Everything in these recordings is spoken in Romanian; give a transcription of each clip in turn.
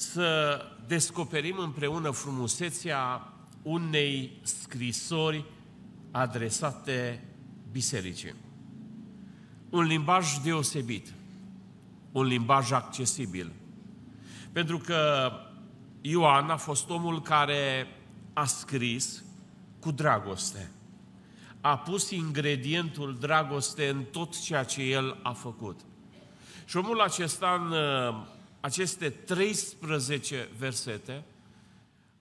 să descoperim împreună frumusețea unei scrisori adresate bisericii. Un limbaj deosebit, un limbaj accesibil. Pentru că Ioan a fost omul care a scris cu dragoste. A pus ingredientul dragoste în tot ceea ce el a făcut. Și omul acesta în aceste 13 versete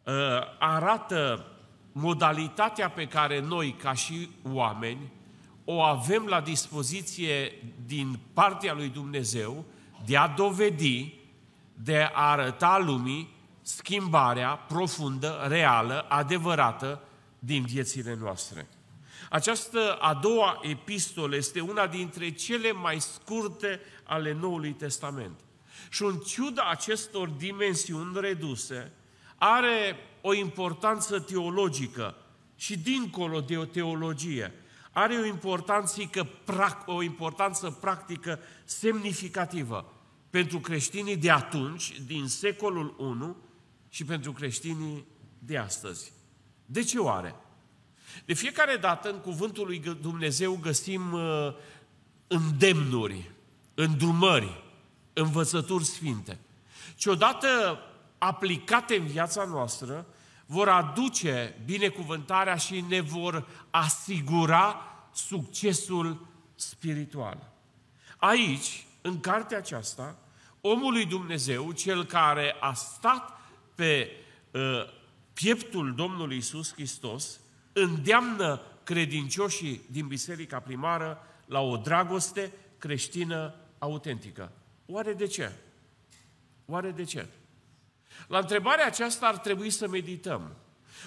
uh, arată modalitatea pe care noi, ca și oameni, o avem la dispoziție din partea lui Dumnezeu de a dovedi, de a arăta lumii schimbarea profundă, reală, adevărată din viețile noastre. Această a doua epistolă este una dintre cele mai scurte ale Noului Testament. Și în ciuda acestor dimensiuni reduse, are o importanță teologică și dincolo de o teologie. Are o importanță, o importanță practică semnificativă pentru creștinii de atunci, din secolul 1, și pentru creștinii de astăzi. De ce oare? De fiecare dată în cuvântul lui Dumnezeu găsim uh, îndemnuri, îndrumări, învățături sfinte, ci odată aplicate în viața noastră, vor aduce binecuvântarea și ne vor asigura succesul spiritual. Aici, în cartea aceasta, omul lui Dumnezeu, cel care a stat pe uh, pieptul Domnului Isus Hristos, îndeamnă credincioșii din biserica primară la o dragoste creștină autentică. Oare de ce? Oare de ce? La întrebarea aceasta ar trebui să medităm.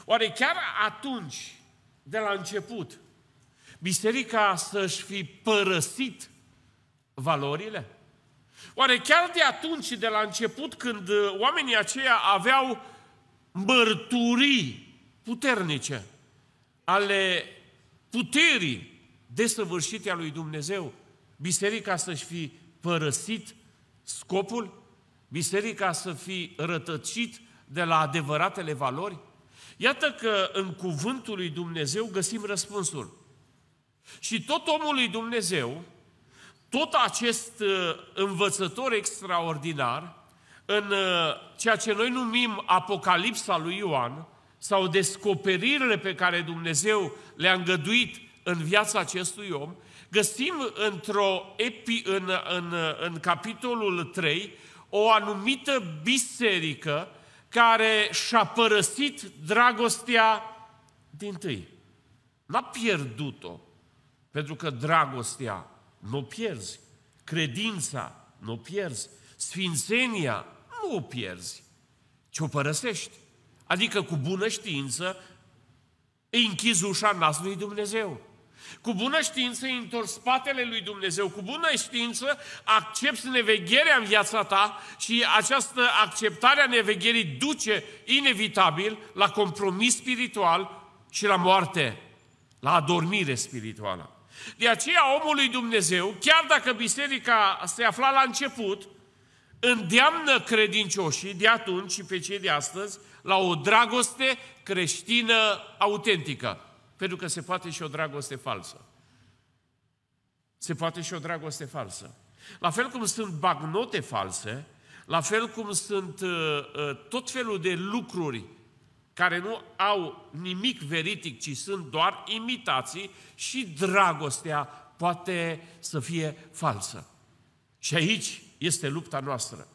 Oare chiar atunci, de la început, biserica să-și fi părăsit valorile? Oare chiar de atunci, de la început, când oamenii aceia aveau mărturii puternice ale puterii desăvârșite a lui Dumnezeu, biserica să-și fi părăsit Scopul? Biserica să fie rătăcit de la adevăratele valori? Iată că în cuvântul lui Dumnezeu găsim răspunsul. Și tot omul lui Dumnezeu, tot acest uh, învățător extraordinar, în uh, ceea ce noi numim Apocalipsa lui Ioan, sau descoperirile pe care Dumnezeu le-a îngăduit în viața acestui om, Găsim într-o epi, în, în, în capitolul 3 o anumită biserică care și-a părăsit dragostea din tâi. N-a pierdut-o, pentru că dragostea nu o pierzi, credința nu o pierzi, sfințenia nu o pierzi, ci o părăsești. Adică cu bună știință închizi ușa nasului Dumnezeu. Cu bună știință îi întorci spatele lui Dumnezeu, cu bună știință accepti nevegherea în viața ta și această acceptare a nevegherii duce inevitabil la compromis spiritual și la moarte, la adormire spirituală. De aceea omul lui Dumnezeu, chiar dacă biserica se afla la început, îndeamnă credincioșii de atunci și pe cei de astăzi la o dragoste creștină autentică. Pentru că se poate și o dragoste falsă. Se poate și o dragoste falsă. La fel cum sunt bagnote false, la fel cum sunt uh, uh, tot felul de lucruri care nu au nimic veritic, ci sunt doar imitații și dragostea poate să fie falsă. Și aici este lupta noastră.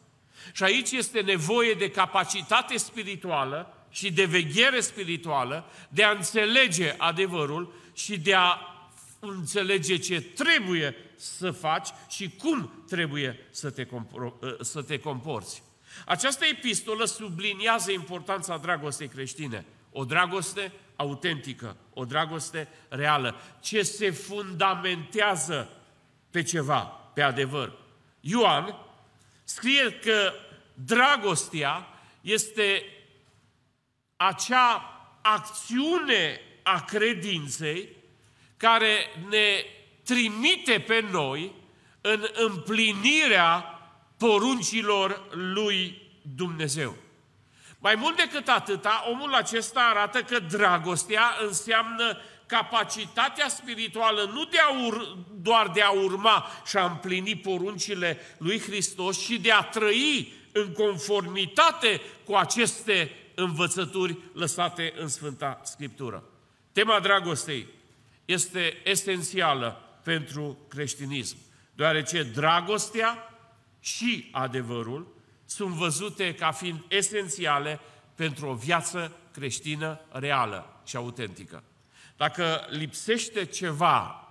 Și aici este nevoie de capacitate spirituală și de veghere spirituală, de a înțelege adevărul și de a înțelege ce trebuie să faci și cum trebuie să te, compro- ă, să te comporți. Această epistolă subliniază importanța dragostei creștine. O dragoste autentică, o dragoste reală, ce se fundamentează pe ceva, pe adevăr. Ioan scrie că dragostea este acea acțiune a credinței care ne trimite pe noi în împlinirea poruncilor lui Dumnezeu. Mai mult decât atâta, omul acesta arată că dragostea înseamnă capacitatea spirituală nu de a ur- doar de a urma și a împlini poruncile lui Hristos, ci de a trăi în conformitate cu aceste învățături lăsate în Sfânta Scriptură. Tema dragostei este esențială pentru creștinism, deoarece dragostea și adevărul sunt văzute ca fiind esențiale pentru o viață creștină reală și autentică. Dacă lipsește ceva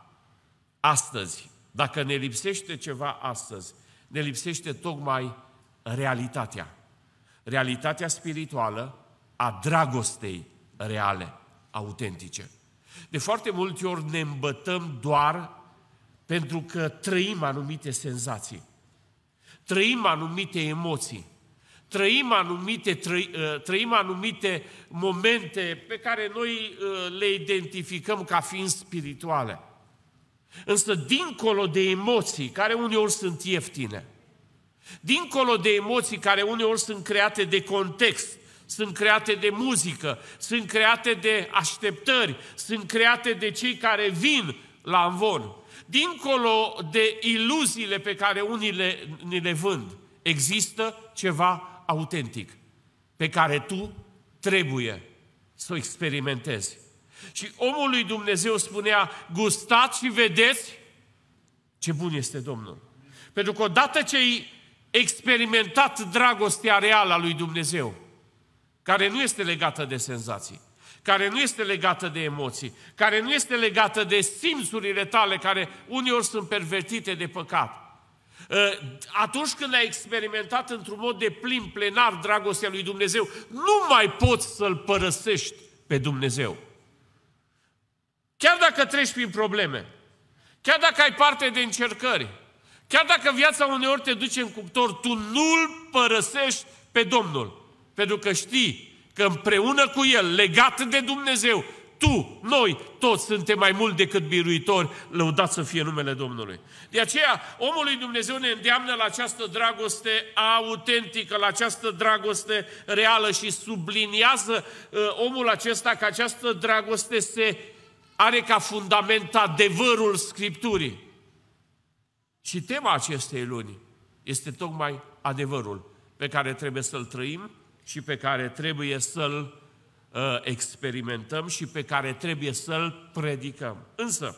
astăzi, dacă ne lipsește ceva astăzi, ne lipsește tocmai realitatea realitatea spirituală a dragostei reale, autentice. De foarte multe ori ne îmbătăm doar pentru că trăim anumite senzații, trăim anumite emoții, trăim anumite, trăi, ă, trăim anumite momente pe care noi ă, le identificăm ca fiind spirituale. Însă, dincolo de emoții, care uneori sunt ieftine, Dincolo de emoții care uneori sunt create de context, sunt create de muzică, sunt create de așteptări, sunt create de cei care vin la învon. Dincolo de iluziile pe care unii le, ni le vând, există ceva autentic pe care tu trebuie să o experimentezi. Și omul lui Dumnezeu spunea, gustați și vedeți ce bun este Domnul. Pentru că odată ce îi experimentat dragostea reală a lui Dumnezeu, care nu este legată de senzații, care nu este legată de emoții, care nu este legată de simțurile tale, care uneori sunt pervertite de păcat. Ă, atunci când ai experimentat într-un mod de plin, plenar, dragostea lui Dumnezeu, nu mai poți să-L părăsești pe Dumnezeu. Chiar dacă treci prin probleme, chiar dacă ai parte de încercări, Chiar dacă viața uneori te duce în cuptor, tu nu-L părăsești pe Domnul. Pentru că știi că împreună cu El, legat de Dumnezeu, tu, noi, toți suntem mai mult decât biruitori, lăudat să fie numele Domnului. De aceea, omul lui Dumnezeu ne îndeamnă la această dragoste autentică, la această dragoste reală și subliniază uh, omul acesta că această dragoste se are ca fundament adevărul Scripturii. Și tema acestei luni este tocmai adevărul pe care trebuie să-l trăim și pe care trebuie să-l uh, experimentăm și pe care trebuie să-l predicăm. Însă,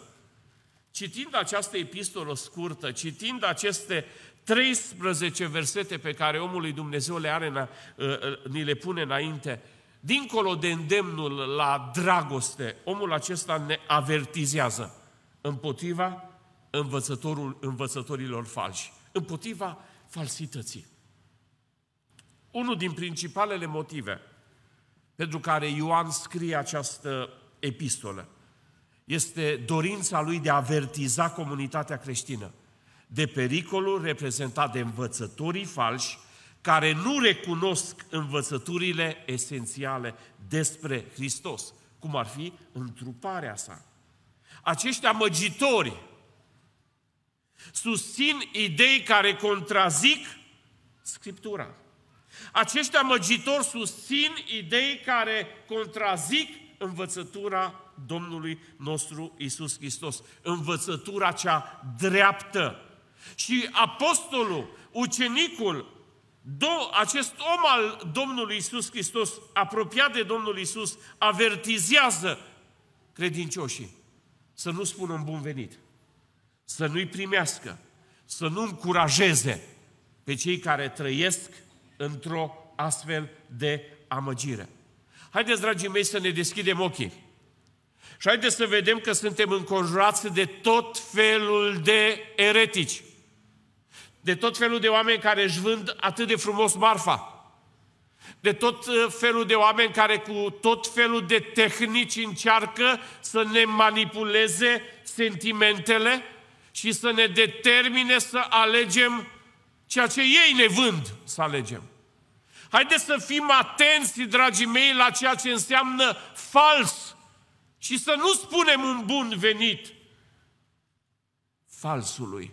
citind această epistolă scurtă, citind aceste 13 versete pe care omul lui Dumnezeu le are, uh, uh, ni le pune înainte, dincolo de îndemnul la dragoste, omul acesta ne avertizează împotriva învățătorul, învățătorilor falși, împotriva falsității. Unul din principalele motive pentru care Ioan scrie această epistolă este dorința lui de a avertiza comunitatea creștină de pericolul reprezentat de învățătorii falși care nu recunosc învățăturile esențiale despre Hristos, cum ar fi întruparea sa. Aceștia măgitori susțin idei care contrazic Scriptura. Aceștia măgitori susțin idei care contrazic învățătura Domnului nostru Isus Hristos, învățătura cea dreaptă. Și apostolul, ucenicul, do, acest om al Domnului Isus Hristos, apropiat de Domnul Isus, avertizează credincioșii să nu spună un bun venit să nu-i primească, să nu încurajeze pe cei care trăiesc într-o astfel de amăgire. Haideți, dragii mei, să ne deschidem ochii. Și haideți să vedem că suntem înconjurați de tot felul de eretici. De tot felul de oameni care își vând atât de frumos marfa. De tot uh, felul de oameni care cu tot felul de tehnici încearcă să ne manipuleze sentimentele, ci să ne determine să alegem ceea ce ei ne vând să alegem. Haideți să fim atenți, dragii mei, la ceea ce înseamnă fals și să nu spunem un bun venit falsului,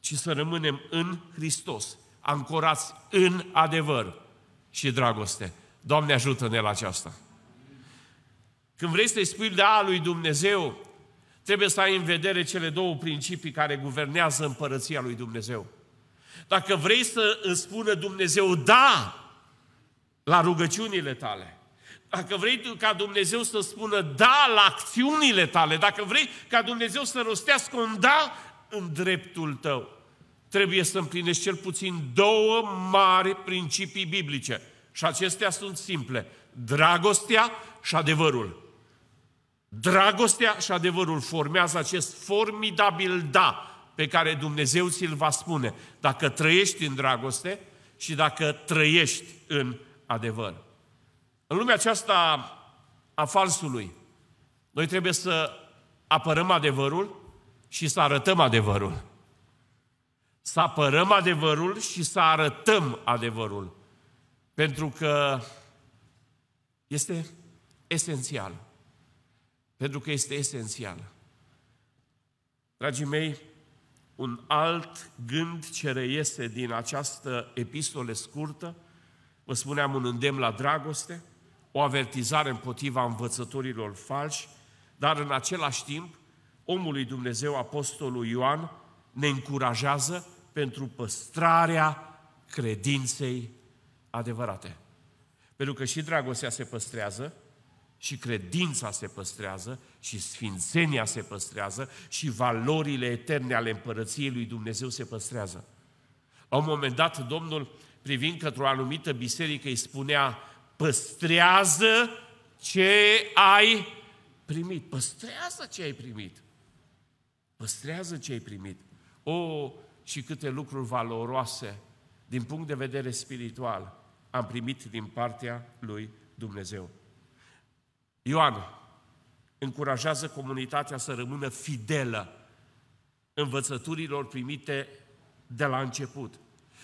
ci să rămânem în Hristos, ancorați în adevăr și dragoste. Doamne, ajută-ne la aceasta! Când vrei să-i spui da lui Dumnezeu, Trebuie să ai în vedere cele două principii care guvernează împărăția lui Dumnezeu. Dacă vrei să îți spună Dumnezeu da la rugăciunile tale, dacă vrei ca Dumnezeu să spună da la acțiunile tale, dacă vrei ca Dumnezeu să rostească un da în dreptul tău, trebuie să împlinești cel puțin două mari principii biblice. Și acestea sunt simple. Dragostea și adevărul. Dragostea și adevărul formează acest formidabil da pe care Dumnezeu ți-l va spune dacă trăiești în dragoste și dacă trăiești în adevăr. În lumea aceasta a falsului, noi trebuie să apărăm adevărul și să arătăm adevărul. Să apărăm adevărul și să arătăm adevărul. Pentru că este esențial pentru că este esențială. Dragii mei, un alt gând ce reiese din această epistole scurtă, vă spuneam un îndemn la dragoste, o avertizare împotriva învățătorilor falși, dar în același timp, omul lui Dumnezeu, apostolul Ioan, ne încurajează pentru păstrarea credinței adevărate. Pentru că și dragostea se păstrează, și credința se păstrează și sfințenia se păstrează și valorile eterne ale împărăției lui Dumnezeu se păstrează. La un moment dat, Domnul, privind către o anumită biserică, îi spunea, păstrează ce ai primit. Păstrează ce ai primit. Păstrează ce ai primit. O, și câte lucruri valoroase din punct de vedere spiritual am primit din partea lui Dumnezeu. Ioan încurajează comunitatea să rămână fidelă învățăturilor primite de la început,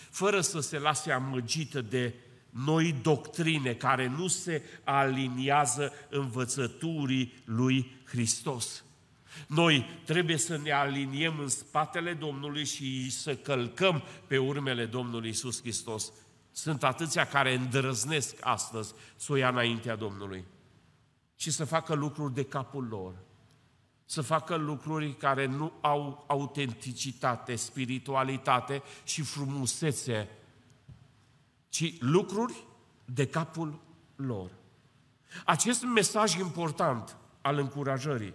fără să se lase amăgită de noi doctrine care nu se aliniază învățăturii lui Hristos. Noi trebuie să ne aliniem în spatele Domnului și să călcăm pe urmele Domnului Isus Hristos. Sunt atâția care îndrăznesc astăzi să o ia înaintea Domnului și să facă lucruri de capul lor, să facă lucruri care nu au autenticitate, spiritualitate și frumusețe, ci lucruri de capul lor. Acest mesaj important al încurajării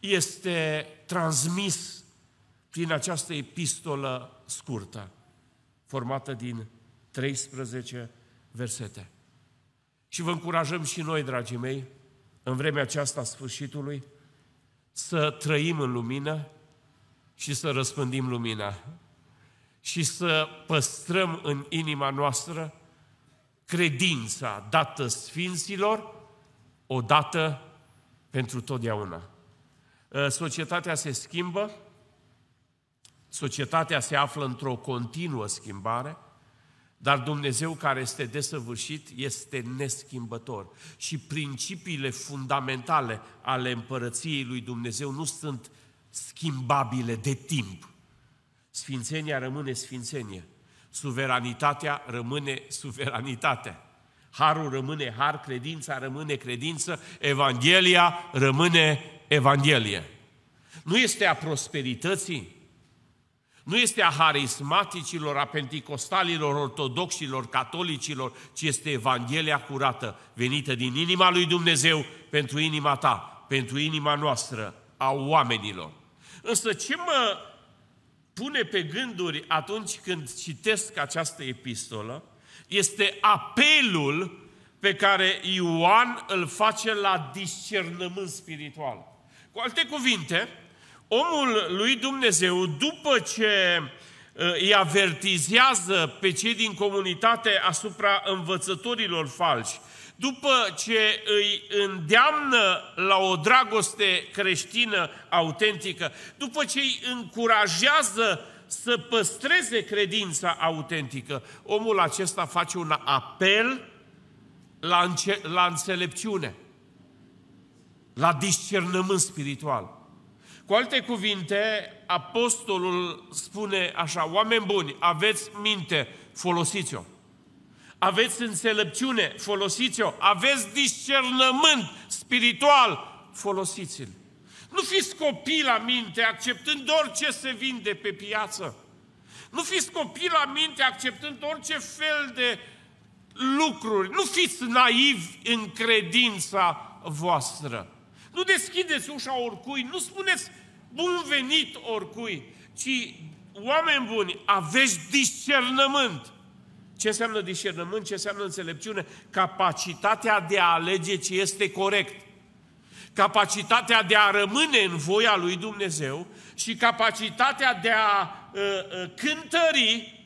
este transmis prin această epistolă scurtă, formată din 13 versete. Și vă încurajăm și noi, dragii mei, în vremea aceasta a sfârșitului, să trăim în lumină și să răspândim lumina și să păstrăm în inima noastră credința dată sfinților odată pentru totdeauna. Ă, societatea se schimbă, societatea se află într-o continuă schimbare, dar Dumnezeu care este desăvârșit este neschimbător. Și principiile fundamentale ale împărăției lui Dumnezeu nu sunt schimbabile de timp. Sfințenia rămâne sfințenie. Suveranitatea rămâne suveranitate. Harul rămâne har, credința rămâne credință, Evanghelia rămâne Evanghelie. Nu este a prosperității, nu este a harismaticilor, a penticostalilor, ortodoxilor, catolicilor, ci este Evanghelia curată, venită din inima lui Dumnezeu pentru inima ta, pentru inima noastră, a oamenilor. Însă ce mă pune pe gânduri atunci când citesc această epistolă este apelul pe care Ioan îl face la discernământ spiritual. Cu alte cuvinte, omul lui Dumnezeu, după ce uh, îi avertizează pe cei din comunitate asupra învățătorilor falși, după ce îi îndeamnă la o dragoste creștină autentică, după ce îi încurajează să păstreze credința autentică, omul acesta face un apel la, înce- la înțelepciune, la discernământ spiritual. Cu alte cuvinte, apostolul spune așa, oameni buni, aveți minte, folosiți-o. Aveți înțelepciune, folosiți-o. Aveți discernământ spiritual, folosiți-l. Nu fiți copii la minte, acceptând orice se vinde pe piață. Nu fiți copii la minte, acceptând orice fel de lucruri. Nu fiți naivi în credința voastră. Nu deschideți ușa oricui, nu spuneți bun venit oricui, ci oameni buni, aveți discernământ. Ce înseamnă discernământ? Ce înseamnă înțelepciune? Capacitatea de a alege ce este corect. Capacitatea de a rămâne în voia lui Dumnezeu și capacitatea de a uh, uh, cântări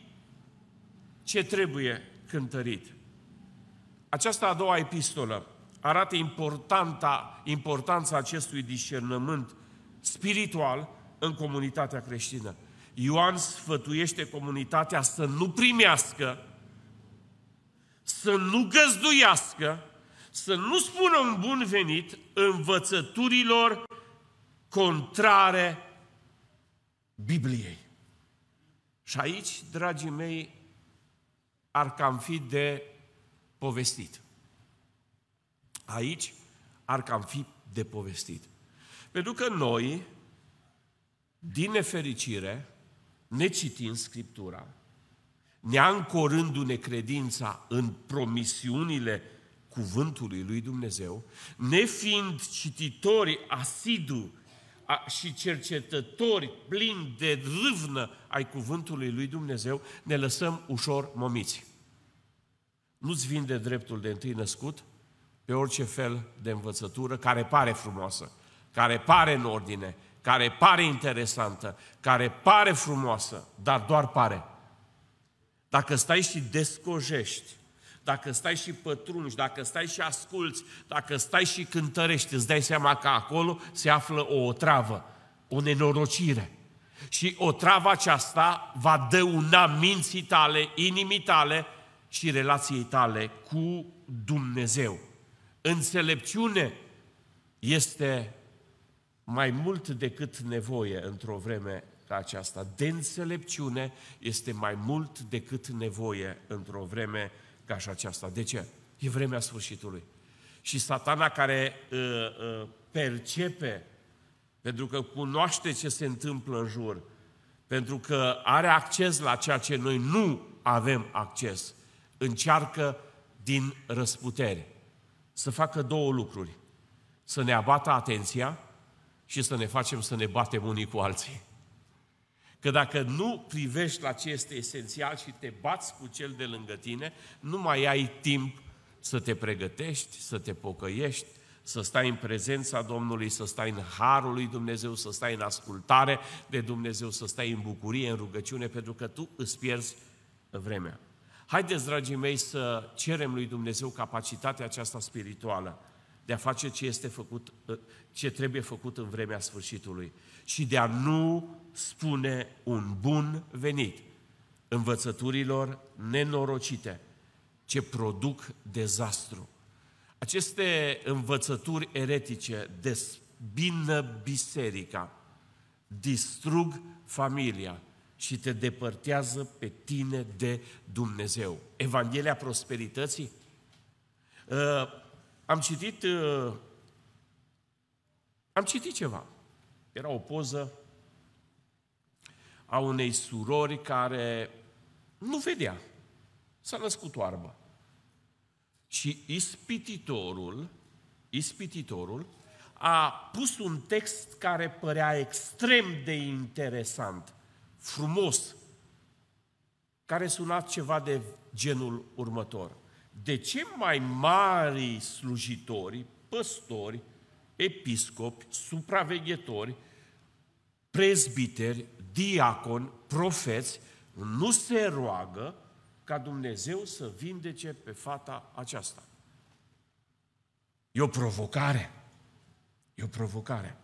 ce trebuie cântărit. Aceasta a doua epistolă arată importanta, importanța acestui discernământ spiritual în comunitatea creștină. Ioan sfătuiește comunitatea să nu primească, să nu găzduiască, să nu spună un bun venit învățăturilor contrare Bibliei. Și aici, dragii mei, ar cam fi de povestit aici ar cam fi de povestit. Pentru că noi, din nefericire, ne citim Scriptura, ne ancorându ne credința în promisiunile cuvântului lui Dumnezeu, ne fiind cititori asidu și cercetători plini de râvnă ai cuvântului lui Dumnezeu, ne lăsăm ușor momiți. Nu-ți vinde dreptul de întâi născut, pe orice fel de învățătură care pare frumoasă, care pare în ordine, care pare interesantă, care pare frumoasă, dar doar pare. Dacă stai și descojești, dacă stai și pătrunși, dacă stai și asculți, dacă stai și cântărești, îți dai seama că acolo se află o otravă, o nenorocire. Și otrava aceasta va dăuna minții tale, inimii tale și relației tale cu Dumnezeu. Înțelepciune este mai mult decât nevoie într-o vreme ca aceasta. De înțelepciune este mai mult decât nevoie într-o vreme ca și aceasta. De ce? E vremea sfârșitului. Și satana care uh, uh, percepe, pentru că cunoaște ce se întâmplă în jur, pentru că are acces la ceea ce noi nu avem acces, încearcă din răsputere să facă două lucruri. Să ne abată atenția și să ne facem să ne batem unii cu alții. Că dacă nu privești la ce este esențial și te bați cu cel de lângă tine, nu mai ai timp să te pregătești, să te pocăiești, să stai în prezența Domnului, să stai în harul lui Dumnezeu, să stai în ascultare de Dumnezeu, să stai în bucurie, în rugăciune, pentru că tu îți pierzi vremea. Haideți, dragii mei, să cerem lui Dumnezeu capacitatea aceasta spirituală de a face ce, este făcut, ce trebuie făcut în vremea sfârșitului și de a nu spune un bun venit învățăturilor nenorocite ce produc dezastru. Aceste învățături eretice despină biserica, distrug familia, și te depărtează pe tine de Dumnezeu. Evanghelia prosperității? Uh, am citit uh, am citit ceva. Era o poză a unei surori care nu vedea. S-a născut oarbă. Și ispititorul, ispititorul a pus un text care părea extrem de interesant frumos, care suna ceva de genul următor. De ce mai mari slujitori, păstori, episcopi, supraveghetori, prezbiteri, diacon, profeți, nu se roagă ca Dumnezeu să vindece pe fata aceasta. E o provocare. E o provocare.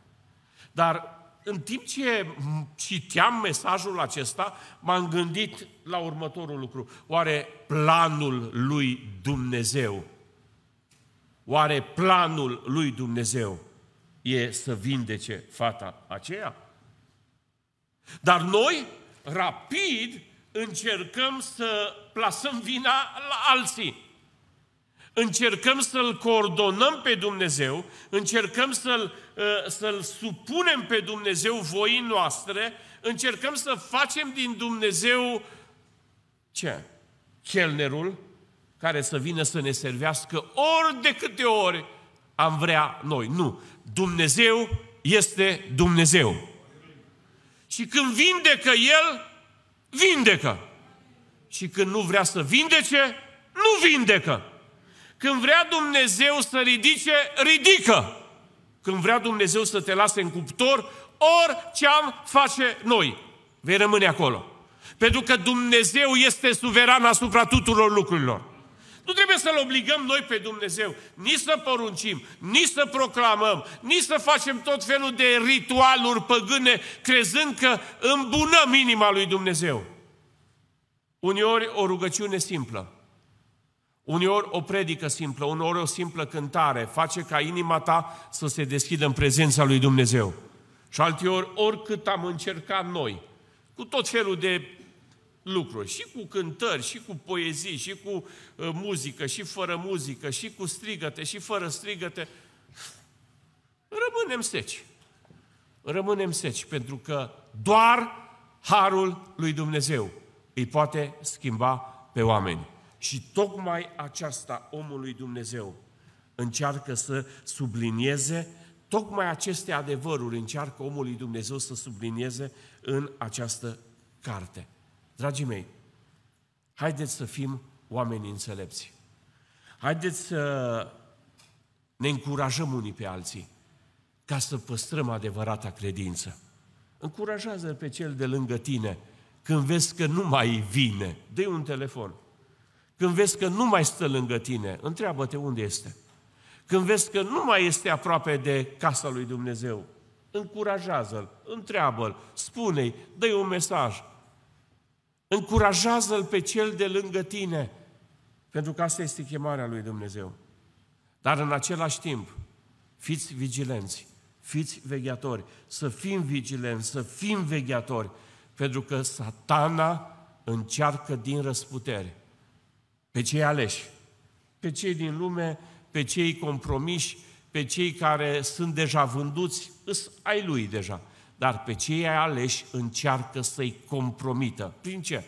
Dar în timp ce citeam mesajul acesta, m-am gândit la următorul lucru. Oare planul lui Dumnezeu, oare planul lui Dumnezeu e să vindece fata aceea? Dar noi, rapid, încercăm să plasăm vina la alții. Încercăm să-L coordonăm pe Dumnezeu, încercăm să-L, ă, să supunem pe Dumnezeu voii noastre, încercăm să facem din Dumnezeu ce? Chelnerul care să vină să ne servească ori de câte ori am vrea noi. Nu. Dumnezeu este Dumnezeu. Și când vindecă El, vindecă. Și când nu vrea să vindece, nu vindecă. Când vrea Dumnezeu să ridice, ridică! Când vrea Dumnezeu să te lase în cuptor, orice am face noi, vei rămâne acolo. Pentru că Dumnezeu este suveran asupra tuturor lucrurilor. Nu trebuie să-L obligăm noi pe Dumnezeu, nici să poruncim, nici să proclamăm, nici să facem tot felul de ritualuri păgâne, crezând că îmbunăm inima lui Dumnezeu. Uneori o rugăciune simplă. Uneori o predică simplă, uneori o simplă cântare face ca inima ta să se deschidă în prezența lui Dumnezeu. Și alteori, oricât am încercat noi, cu tot felul de lucruri, și cu cântări, și cu poezii, și cu uh, muzică, și fără muzică, și cu strigăte, și fără strigăte, rămânem seci. Rămânem seci, pentru că doar harul lui Dumnezeu îi poate schimba pe oameni. Și tocmai aceasta omul lui Dumnezeu încearcă să sublinieze, tocmai aceste adevăruri încearcă omul lui Dumnezeu să sublinieze în această carte. Dragii mei, haideți să fim oameni înțelepți. Haideți să ne încurajăm unii pe alții ca să păstrăm adevărata credință. Încurajează pe cel de lângă tine când vezi că nu mai vine. Dă-i un telefon. Când vezi că nu mai stă lângă tine, întreabă-te unde este. Când vezi că nu mai este aproape de casa lui Dumnezeu, încurajează-l, întreabă-l, spune-i, dă-i un mesaj. Încurajează-l pe cel de lângă tine, pentru că asta este chemarea lui Dumnezeu. Dar în același timp, fiți vigilenți, fiți vegheatori, să fim vigilenți, să fim vegheatori, pentru că satana încearcă din răsputere pe cei aleși, pe cei din lume, pe cei compromiși, pe cei care sunt deja vânduți, îs ai lui deja. Dar pe cei aleși încearcă să-i compromită. Prin ce?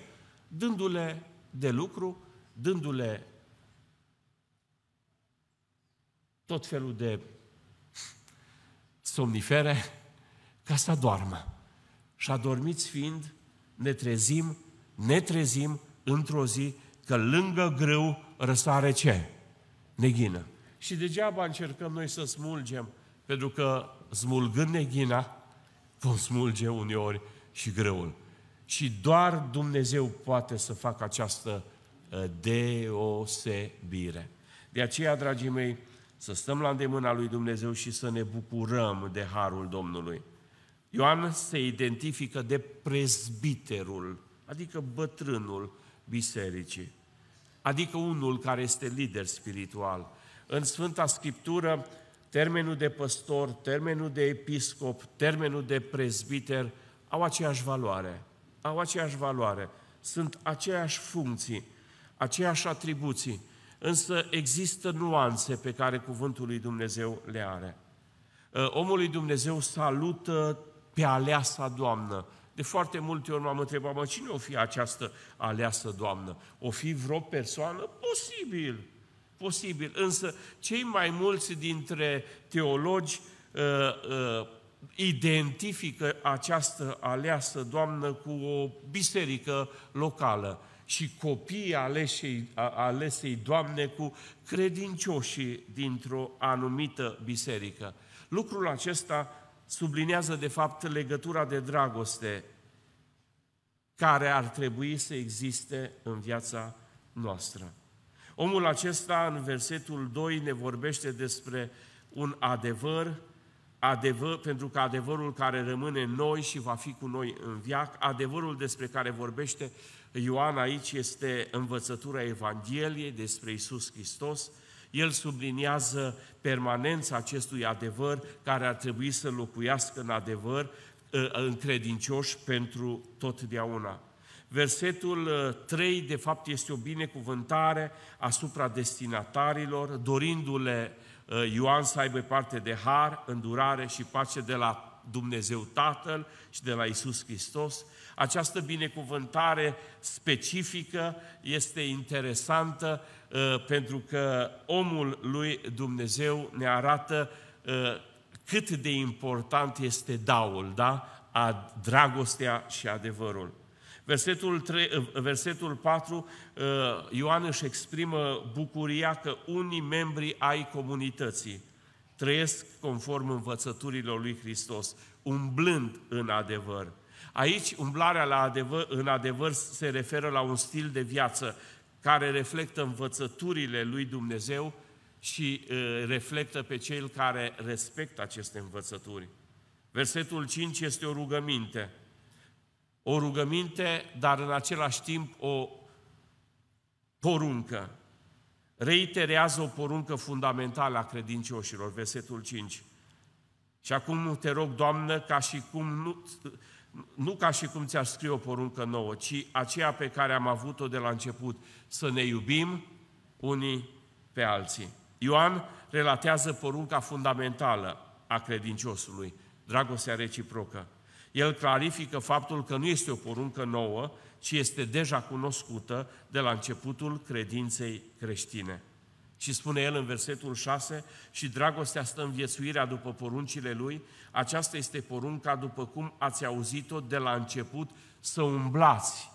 Dându-le de lucru, dându-le tot felul de somnifere ca să doarmă. Și adormiți fiind, ne trezim, ne trezim într-o zi că lângă grâu răsare ce? Neghină. Și degeaba încercăm noi să smulgem, pentru că smulgând neghina, vom smulge uneori și greul Și doar Dumnezeu poate să facă această ă, deosebire. De aceea, dragii mei, să stăm la îndemâna lui Dumnezeu și să ne bucurăm de harul Domnului. Ioan se identifică de prezbiterul, adică bătrânul, bisericii, adică unul care este lider spiritual. În Sfânta Scriptură, termenul de păstor, termenul de episcop, termenul de prezbiter au aceeași valoare. Au aceeași valoare. Sunt aceeași funcții, aceeași atribuții, însă există nuanțe pe care cuvântul lui Dumnezeu le are. Ă, Omul lui Dumnezeu salută pe aleasa Doamnă, de foarte multe ori m-am întrebat, mă, cine o fi această aleasă doamnă? O fi vreo persoană? Posibil, posibil. Însă cei mai mulți dintre teologi uh, uh, identifică această aleasă doamnă cu o biserică locală și copiii aleșei, alesei Doamne cu credincioșii dintr-o anumită biserică. Lucrul acesta sublinează de fapt legătura de dragoste care ar trebui să existe în viața noastră. Omul acesta, în versetul 2, ne vorbește despre un adevăr, adevăr, pentru că adevărul care rămâne în noi și va fi cu noi în viac, adevărul despre care vorbește Ioan aici este învățătura Evangheliei despre Isus Hristos, el subliniază permanența acestui adevăr care ar trebui să locuiască în adevăr ă, ă, în credincioși pentru totdeauna. Versetul 3, ă, de fapt, este o binecuvântare asupra destinatarilor, dorindu-le Ioan să aibă parte de har, îndurare și pace de la Dumnezeu Tatăl și de la Isus Hristos. Această binecuvântare specifică este interesantă Uh, pentru că omul lui Dumnezeu ne arată uh, cât de important este daul, da? A dragostea și adevărul. Versetul, 3, uh, versetul 4, Ioan își exprimă bucuria că unii membri ai comunității trăiesc conform învățăturilor lui Hristos, umblând în adevăr. Aici, umblarea la adevăr, în adevăr se referă la un stil de viață care reflectă învățăturile lui Dumnezeu și uh, reflectă pe cel care respectă aceste învățături. Versetul 5 este o rugăminte. O rugăminte, dar în același timp o poruncă. Reiterează o poruncă fundamentală a credincioșilor, versetul 5. Și acum te rog, Doamnă, ca și cum nu, nu ca și cum ți-aș scrie o poruncă nouă, ci aceea pe care am avut-o de la început, să ne iubim unii pe alții. Ioan relatează porunca fundamentală a credinciosului, dragostea reciprocă. El clarifică faptul că nu este o poruncă nouă, ci este deja cunoscută de la începutul credinței creștine. Și spune el în versetul 6, și dragostea stă în viețuirea după poruncile lui, aceasta este porunca după cum ați auzit-o de la început, să umblați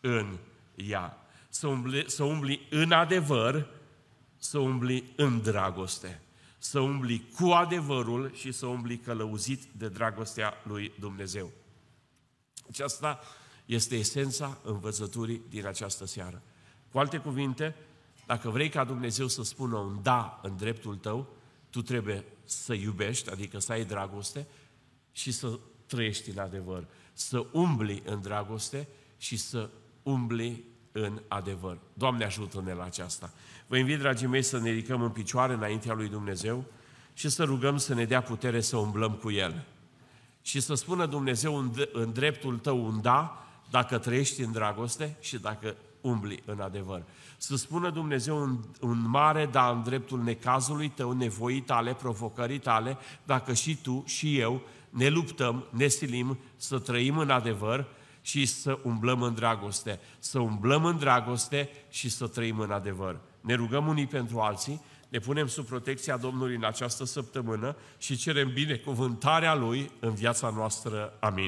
în ea, să umbli, să umbli în adevăr, să umbli în dragoste, să umbli cu adevărul și să umbli călăuzit de dragostea lui Dumnezeu. Aceasta este esența învățăturii din această seară. Cu alte cuvinte, dacă vrei ca Dumnezeu să spună un da în dreptul tău, tu trebuie să iubești, adică să ai dragoste și să trăiești în adevăr, să umbli în dragoste și să umbli în adevăr. Doamne ajută-ne la aceasta. Vă invit, dragii mei, să ne ridicăm în picioare înaintea lui Dumnezeu și să rugăm să ne dea putere să umblăm cu El. Și să spună Dumnezeu în dreptul tău un da, dacă trăiești în dragoste și dacă umbli în adevăr. Să spună Dumnezeu un, un mare, dar în dreptul necazului tău, nevoii tale, provocării tale, dacă și tu și eu ne luptăm, ne silim să trăim în adevăr și să umblăm în dragoste. Să umblăm în dragoste și să trăim în adevăr. Ne rugăm unii pentru alții, ne punem sub protecția Domnului în această săptămână și cerem binecuvântarea Lui în viața noastră. Amin.